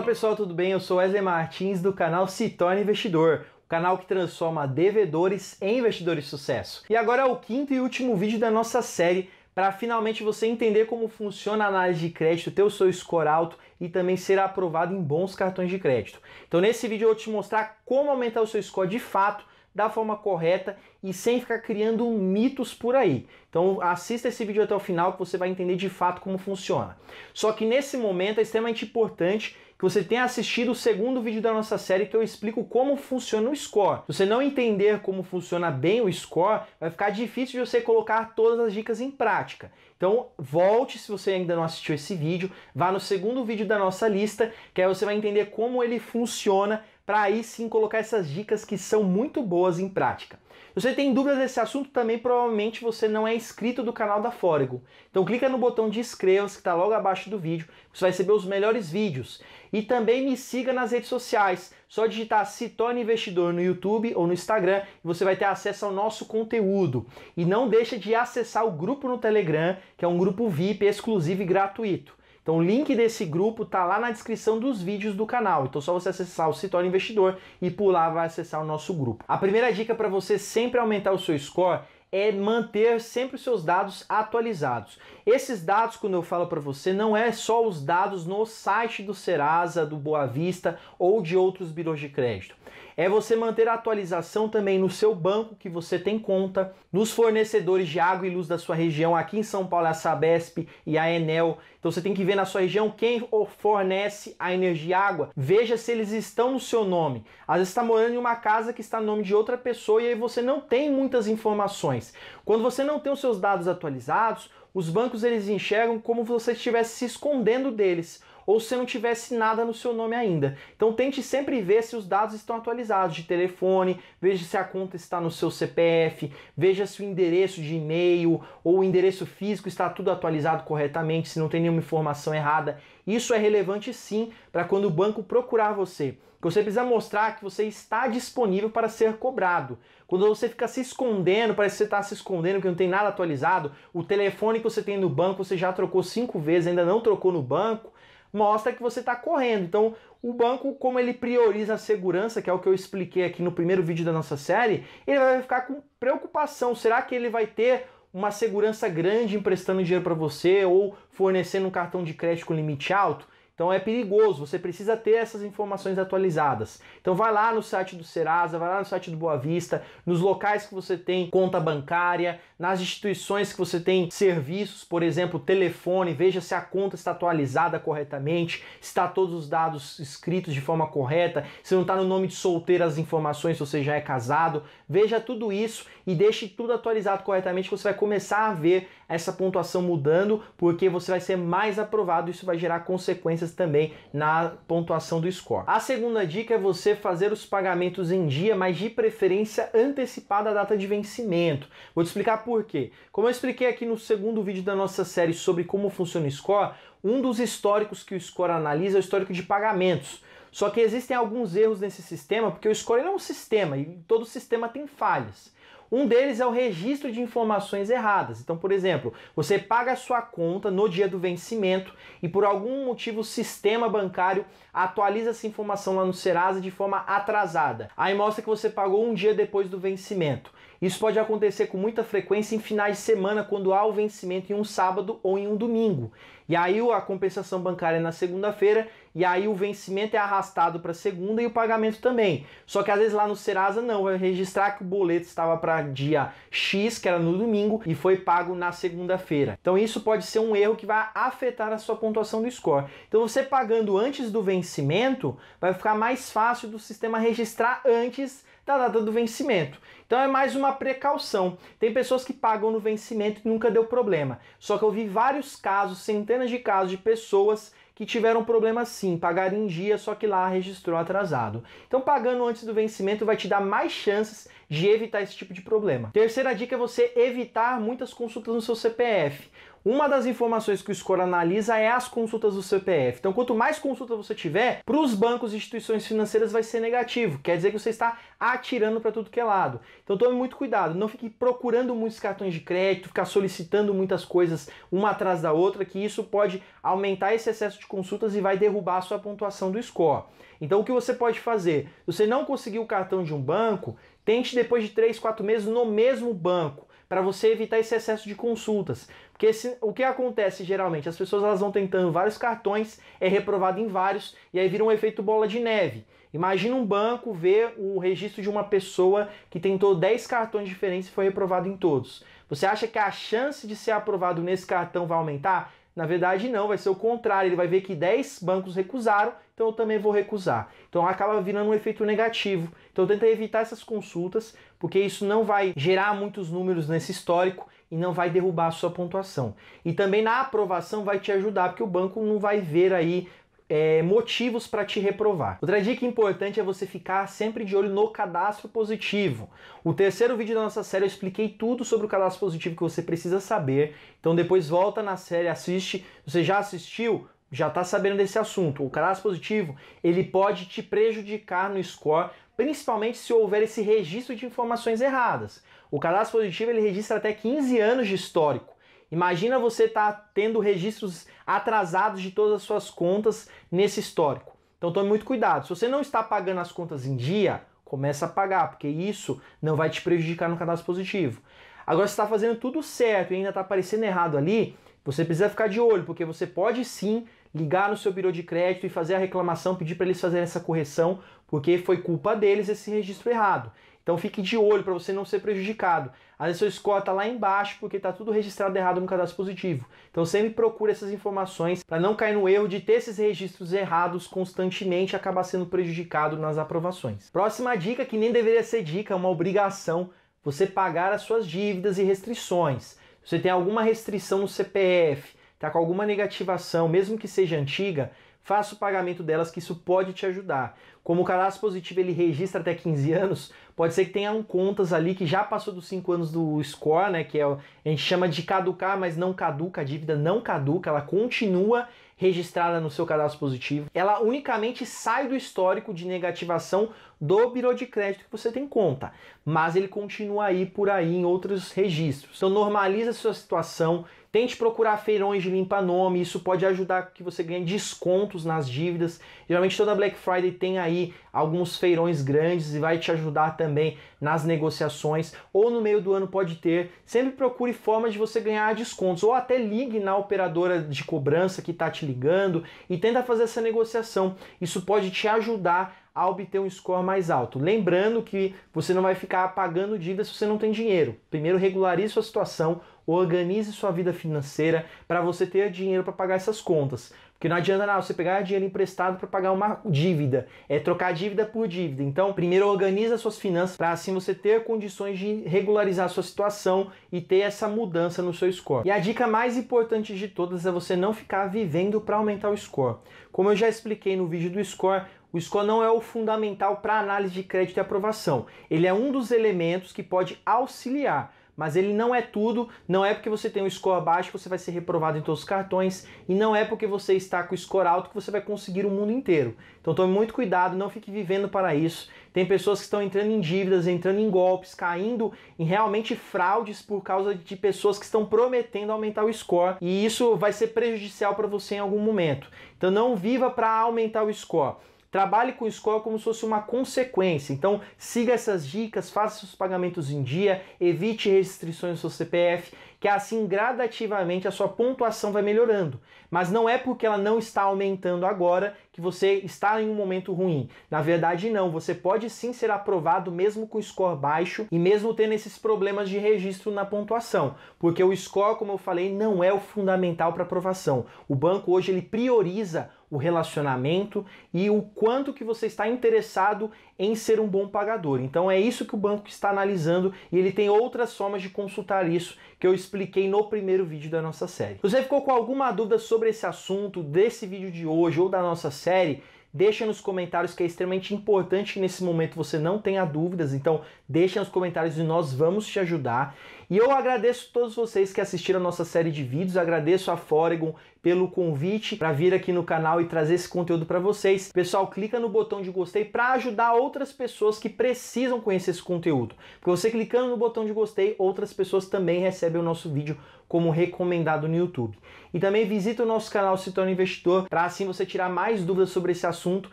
Fala pessoal, tudo bem? Eu sou Wesley Martins do canal Se Torna Investidor, o canal que transforma devedores em investidores de sucesso. E agora é o quinto e último vídeo da nossa série para finalmente você entender como funciona a análise de crédito, ter o seu score alto e também ser aprovado em bons cartões de crédito. Então nesse vídeo eu vou te mostrar como aumentar o seu score de fato da forma correta e sem ficar criando mitos por aí. Então assista esse vídeo até o final que você vai entender de fato como funciona. Só que nesse momento é extremamente importante que você tenha assistido o segundo vídeo da nossa série que eu explico como funciona o score. Se você não entender como funciona bem o score, vai ficar difícil de você colocar todas as dicas em prática. Então, volte se você ainda não assistiu esse vídeo, vá no segundo vídeo da nossa lista, que aí você vai entender como ele funciona para aí sim colocar essas dicas que são muito boas em prática. Se você tem dúvidas desse assunto, também provavelmente você não é inscrito do canal da Fórigo. Então clica no botão de inscreva-se que está logo abaixo do vídeo, você vai receber os melhores vídeos. E também me siga nas redes sociais, só digitar Se Torne Investidor no YouTube ou no Instagram e você vai ter acesso ao nosso conteúdo. E não deixa de acessar o grupo no Telegram, que é um grupo VIP exclusivo e gratuito. Então o link desse grupo tá lá na descrição dos vídeos do canal. Então só você acessar o Se Torna Investidor e pular vai acessar o nosso grupo. A primeira dica para você sempre aumentar o seu score é manter sempre os seus dados atualizados. Esses dados, quando eu falo para você, não é só os dados no site do Serasa, do Boa Vista ou de outros birôs de crédito é você manter a atualização também no seu banco que você tem conta, nos fornecedores de água e luz da sua região. Aqui em São Paulo é a Sabesp e a Enel. Então você tem que ver na sua região quem fornece a energia e água. Veja se eles estão no seu nome. Às vezes está morando em uma casa que está no nome de outra pessoa e aí você não tem muitas informações. Quando você não tem os seus dados atualizados, os bancos eles enxergam como se você estivesse se escondendo deles ou se não tivesse nada no seu nome ainda. Então tente sempre ver se os dados estão atualizados de telefone, veja se a conta está no seu CPF, veja se o endereço de e-mail ou o endereço físico está tudo atualizado corretamente, se não tem nenhuma informação errada. Isso é relevante sim para quando o banco procurar você. Você precisa mostrar é que você está disponível para ser cobrado. Quando você fica se escondendo, parece que você está se escondendo que não tem nada atualizado, o telefone que você tem no banco você já trocou cinco vezes, ainda não trocou no banco, mostra que você está correndo. Então, o banco, como ele prioriza a segurança, que é o que eu expliquei aqui no primeiro vídeo da nossa série, ele vai ficar com preocupação. Será que ele vai ter uma segurança grande emprestando dinheiro para você ou fornecendo um cartão de crédito com limite alto? Então é perigoso, você precisa ter essas informações atualizadas. Então vai lá no site do Serasa, vai lá no site do Boa Vista, nos locais que você tem conta bancária, nas instituições que você tem serviços, por exemplo, telefone, veja se a conta está atualizada corretamente, está todos os dados escritos de forma correta, se não está no nome de solteiro as informações, se você já é casado, veja tudo isso e deixe tudo atualizado corretamente que você vai começar a ver essa pontuação mudando, porque você vai ser mais aprovado, isso vai gerar consequências também na pontuação do score. A segunda dica é você fazer os pagamentos em dia, mas de preferência antecipada a data de vencimento. Vou te explicar por quê. Como eu expliquei aqui no segundo vídeo da nossa série sobre como funciona o score, um dos históricos que o Score analisa é o histórico de pagamentos. Só que existem alguns erros nesse sistema, porque o Score é um sistema e todo sistema tem falhas. Um deles é o registro de informações erradas. Então, por exemplo, você paga a sua conta no dia do vencimento e por algum motivo o sistema bancário atualiza essa informação lá no Serasa de forma atrasada. Aí mostra que você pagou um dia depois do vencimento. Isso pode acontecer com muita frequência em finais de semana, quando há o vencimento em um sábado ou em um domingo. E aí a compensação bancária é na segunda-feira e aí o vencimento é arrastado para segunda e o pagamento também. Só que às vezes lá no Serasa não, vai registrar que o boleto estava para dia X, que era no domingo, e foi pago na segunda-feira. Então isso pode ser um erro que vai afetar a sua pontuação do score. Então você pagando antes do vencimento, vai ficar mais fácil do sistema registrar antes da data do vencimento. Então é mais uma precaução. Tem pessoas que pagam no vencimento e nunca deu problema. Só que eu vi vários casos, centenas de casos de pessoas que tiveram problema sim, pagaram em dia, só que lá registrou atrasado. Então, pagando antes do vencimento vai te dar mais chances de evitar esse tipo de problema. Terceira dica é você evitar muitas consultas no seu CPF. Uma das informações que o Score analisa é as consultas do CPF. Então, quanto mais consulta você tiver, para os bancos e instituições financeiras vai ser negativo. Quer dizer que você está atirando para tudo que é lado. Então, tome muito cuidado. Não fique procurando muitos cartões de crédito, ficar solicitando muitas coisas uma atrás da outra, que isso pode aumentar esse excesso de consultas e vai derrubar a sua pontuação do Score. Então, o que você pode fazer? Se você não conseguiu o cartão de um banco, tente depois de 3, 4 meses no mesmo banco para você evitar esse excesso de consultas. Porque se, o que acontece geralmente? As pessoas elas vão tentando vários cartões, é reprovado em vários, e aí vira um efeito bola de neve. Imagina um banco ver o registro de uma pessoa que tentou 10 cartões diferentes e foi reprovado em todos. Você acha que a chance de ser aprovado nesse cartão vai aumentar? Na verdade, não, vai ser o contrário. Ele vai ver que 10 bancos recusaram, então eu também vou recusar. Então acaba virando um efeito negativo. Então tenta evitar essas consultas, porque isso não vai gerar muitos números nesse histórico e não vai derrubar a sua pontuação. E também na aprovação vai te ajudar, porque o banco não vai ver aí é, motivos para te reprovar. Outra dica importante é você ficar sempre de olho no cadastro positivo. O terceiro vídeo da nossa série eu expliquei tudo sobre o cadastro positivo que você precisa saber. Então depois volta na série, assiste. Você já assistiu? Já está sabendo desse assunto. O cadastro positivo ele pode te prejudicar no score, principalmente se houver esse registro de informações erradas. O cadastro positivo ele registra até 15 anos de histórico. Imagina você estar tá tendo registros atrasados de todas as suas contas nesse histórico. Então tome muito cuidado. Se você não está pagando as contas em dia, começa a pagar, porque isso não vai te prejudicar no cadastro positivo. Agora se está fazendo tudo certo e ainda está aparecendo errado ali, você precisa ficar de olho, porque você pode sim ligar no seu birô de crédito e fazer a reclamação, pedir para eles fazerem essa correção, porque foi culpa deles esse registro errado. Então fique de olho para você não ser prejudicado. Às vezes seu score está lá embaixo porque está tudo registrado errado no cadastro positivo. Então sempre procure essas informações para não cair no erro de ter esses registros errados constantemente e acabar sendo prejudicado nas aprovações. Próxima dica, que nem deveria ser dica, é uma obrigação você pagar as suas dívidas e restrições. Se você tem alguma restrição no CPF, está com alguma negativação, mesmo que seja antiga, faça o pagamento delas, que isso pode te ajudar. Como o cadastro positivo ele registra até 15 anos, pode ser que um contas ali que já passou dos 5 anos do score, né? Que é, a gente chama de caducar, mas não caduca, a dívida não caduca, ela continua registrada no seu cadastro positivo. Ela unicamente sai do histórico de negativação do Biro de crédito que você tem conta, mas ele continua aí por aí em outros registros. Então normaliza a sua situação, Tente procurar feirões de limpa-nome, isso pode ajudar que você ganhe descontos nas dívidas. Geralmente toda Black Friday tem aí alguns feirões grandes e vai te ajudar também nas negociações ou no meio do ano pode ter. Sempre procure formas de você ganhar descontos ou até ligue na operadora de cobrança que está te ligando e tenta fazer essa negociação. Isso pode te ajudar a obter um score mais alto. Lembrando que você não vai ficar pagando dívidas se você não tem dinheiro. Primeiro regularize sua situação Organize sua vida financeira para você ter dinheiro para pagar essas contas. Porque não adianta nada você pegar dinheiro emprestado para pagar uma dívida. É trocar dívida por dívida. Então, primeiro organiza suas finanças para assim você ter condições de regularizar sua situação e ter essa mudança no seu score. E a dica mais importante de todas é você não ficar vivendo para aumentar o score. Como eu já expliquei no vídeo do score, o score não é o fundamental para análise de crédito e aprovação. Ele é um dos elementos que pode auxiliar mas ele não é tudo, não é porque você tem um score baixo que você vai ser reprovado em todos os cartões, e não é porque você está com o score alto que você vai conseguir o mundo inteiro. Então tome muito cuidado, não fique vivendo para isso. Tem pessoas que estão entrando em dívidas, entrando em golpes, caindo em realmente fraudes por causa de pessoas que estão prometendo aumentar o score, e isso vai ser prejudicial para você em algum momento. Então não viva para aumentar o score. Trabalhe com o score como se fosse uma consequência. Então, siga essas dicas, faça seus pagamentos em dia, evite restrições no seu CPF que é assim gradativamente a sua pontuação vai melhorando. Mas não é porque ela não está aumentando agora que você está em um momento ruim. Na verdade, não. Você pode sim ser aprovado mesmo com score baixo e mesmo tendo esses problemas de registro na pontuação, porque o score, como eu falei, não é o fundamental para aprovação. O banco hoje ele prioriza o relacionamento e o quanto que você está interessado em ser um bom pagador. Então é isso que o banco está analisando e ele tem outras formas de consultar isso que eu espero expliquei no primeiro vídeo da nossa série. Se você ficou com alguma dúvida sobre esse assunto, desse vídeo de hoje ou da nossa série, Deixa nos comentários que é extremamente importante que nesse momento você não tenha dúvidas, então deixa nos comentários e nós vamos te ajudar. E eu agradeço a todos vocês que assistiram a nossa série de vídeos, agradeço a Foregon pelo convite para vir aqui no canal e trazer esse conteúdo para vocês. Pessoal, clica no botão de gostei para ajudar outras pessoas que precisam conhecer esse conteúdo. Porque você clicando no botão de gostei, outras pessoas também recebem o nosso vídeo como recomendado no YouTube. E também visita o nosso canal Se Torna Investidor para assim você tirar mais dúvidas sobre esse assunto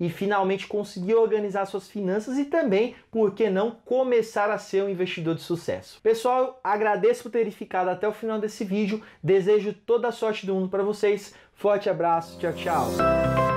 e finalmente conseguir organizar suas finanças e também, por que não, começar a ser um investidor de sucesso. Pessoal, agradeço por ter ficado até o final desse vídeo. Desejo toda a sorte do mundo para vocês. Forte abraço, tchau, tchau.